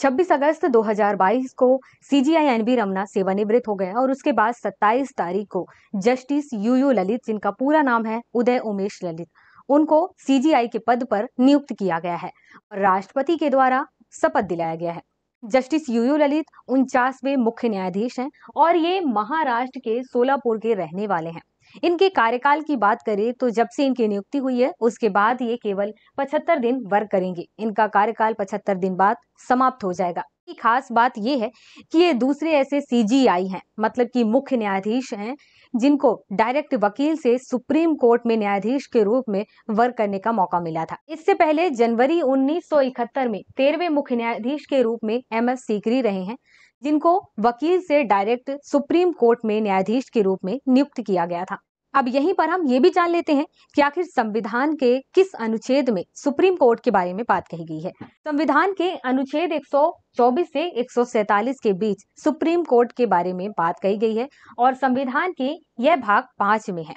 26 अगस्त 2022 को CGI NB Ramna सेवानिवृत्त हो गए और उसके बाद 27 तारीख को जस्टिस यूयू ललित जिनका पूरा नाम है उदय उमेश ललित उनको सीजीआई के पद पर नियुक्त किया गया है और राष्ट्रपति के द्वारा शपथ दिलाया गया है जस्टिस यूयू ललित उनचासवे मुख्य न्यायाधीश हैं और ये महाराष्ट्र के सोलापुर के रहने वाले हैं इनके कार्यकाल की बात करें तो जब से इनकी नियुक्ति हुई है उसके बाद ये केवल 75 दिन वर्क करेंगे इनका कार्यकाल 75 दिन बाद समाप्त हो जाएगा खास बात यह है कि ये दूसरे ऐसे सीजीआई हैं मतलब कि मुख्य न्यायाधीश हैं जिनको डायरेक्ट वकील से सुप्रीम कोर्ट में न्यायाधीश के रूप में वर्क करने का मौका मिला था इससे पहले जनवरी 1971 में तेरहवे मुख्य न्यायाधीश के रूप में एम एस सीकरी रहे हैं जिनको वकील से डायरेक्ट सुप्रीम कोर्ट में न्यायाधीश के रूप में नियुक्त किया गया था अब यहीं पर हम ये भी जान लेते हैं कि आखिर संविधान के किस अनुच्छेद में सुप्रीम कोर्ट के बारे में बात कही गई है संविधान के अनुच्छेद 124 से 147 के बीच सुप्रीम कोर्ट के बारे में बात कही गई है और संविधान के यह भाग पांच में है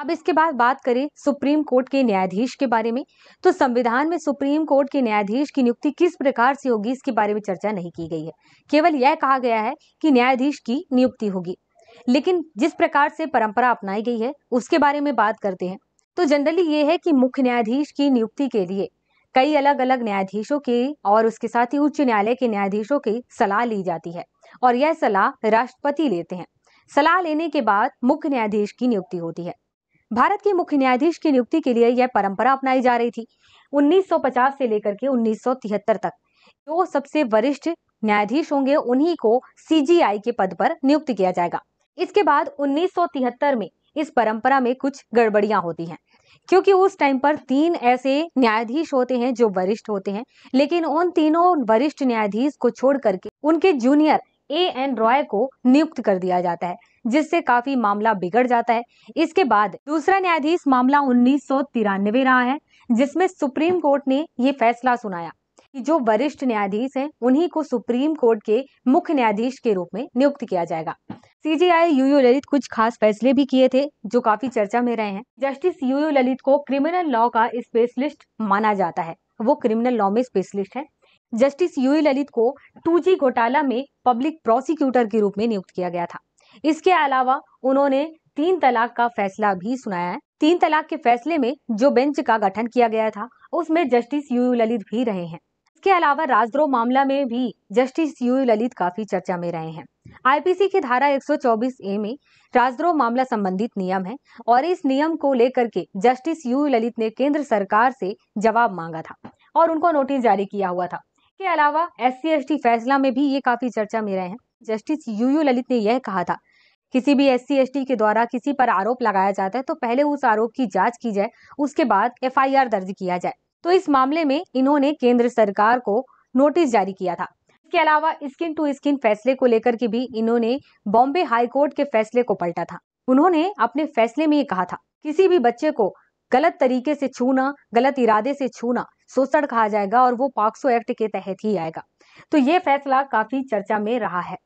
अब इसके बाद बात करें सुप्रीम कोर्ट के न्यायाधीश के बारे में तो संविधान में सुप्रीम कोर्ट के न्यायाधीश की नियुक्ति किस प्रकार से होगी इसके बारे में चर्चा नहीं की गई है केवल यह कहा गया है कि न्यायाधीश की नियुक्ति होगी लेकिन जिस प्रकार से परंपरा अपनाई गई है उसके बारे में बात करते हैं तो जनरली ये है कि मुख्य न्यायाधीश की नियुक्ति के लिए कई अलग अलग न्यायाधीशों के और उसके साथ ही उच्च न्यायालय के न्यायाधीशों की सलाह ली जाती है और यह सलाह राष्ट्रपति लेते हैं सलाह लेने के बाद मुख्य न्यायाधीश की नियुक्ति होती है भारत के मुख्य न्यायाधीश की नियुक्ति के लिए यह परंपरा अपनाई जा रही थी 1950 से लेकर के 1973 तक जो सबसे वरिष्ठ न्यायाधीश होंगे उन्हीं को सीजीआई के पद पर नियुक्त किया जाएगा इसके बाद 1973 में इस परंपरा में कुछ गड़बड़ियां होती हैं क्योंकि उस टाइम पर तीन ऐसे न्यायाधीश होते हैं जो वरिष्ठ होते हैं लेकिन उन तीनों वरिष्ठ न्यायाधीश को छोड़ करके उनके जूनियर ए एन रॉय को नियुक्त कर दिया जाता है जिससे काफी मामला बिगड़ जाता है इसके बाद दूसरा न्यायाधीश मामला उन्नीस रहा है जिसमें सुप्रीम कोर्ट ने ये फैसला सुनाया कि जो वरिष्ठ न्यायाधीश हैं उन्हीं को सुप्रीम कोर्ट के मुख्य न्यायाधीश के रूप में नियुक्त किया जाएगा यू यूयू ललित कुछ खास फैसले भी किए थे जो काफी चर्चा में रहे हैं जस्टिस यूयू ललित को क्रिमिनल लॉ का स्पेशलिस्ट माना जाता है वो क्रिमिनल लॉ में स्पेशलिस्ट है जस्टिस यू ललित को टू घोटाला में पब्लिक प्रोसिक्यूटर के रूप में नियुक्त किया गया था इसके अलावा उन्होंने तीन तलाक का फैसला भी सुनाया है तीन तलाक के फैसले में जो बेंच का गठन किया गया था उसमें जस्टिस यू ललित भी रहे हैं इसके अलावा राजद्रोह मामला में भी जस्टिस यू ललित काफी चर्चा में रहे हैं आईपीसी की धारा 124 ए में राजद्रोह मामला संबंधित नियम है और इस नियम को लेकर के जस्टिस यू ललित ने केंद्र सरकार से जवाब मांगा था और उनको नोटिस जारी किया हुआ था इसके अलावा एस सी फैसला में भी ये काफ़ी चर्चा में रहे हैं जस्टिस यू यू ललित ने यह कहा था किसी भी एस सी के द्वारा किसी पर आरोप लगाया जाता है तो पहले उस आरोप की जांच की जाए उसके बाद एफआईआर दर्ज किया जाए तो इस मामले में इन्होंने केंद्र सरकार को नोटिस जारी किया था इसके अलावा स्किन टू स्किन फैसले को लेकर के भी इन्होंने बॉम्बे हाईकोर्ट के फैसले को पलटा था उन्होंने अपने फैसले में ये कहा था किसी भी बच्चे को गलत तरीके से छूना गलत इरादे से छूना शोषण कहा जाएगा और वो पॉक्सो एक्ट के तहत ही आएगा तो ये फैसला काफी चर्चा में रहा है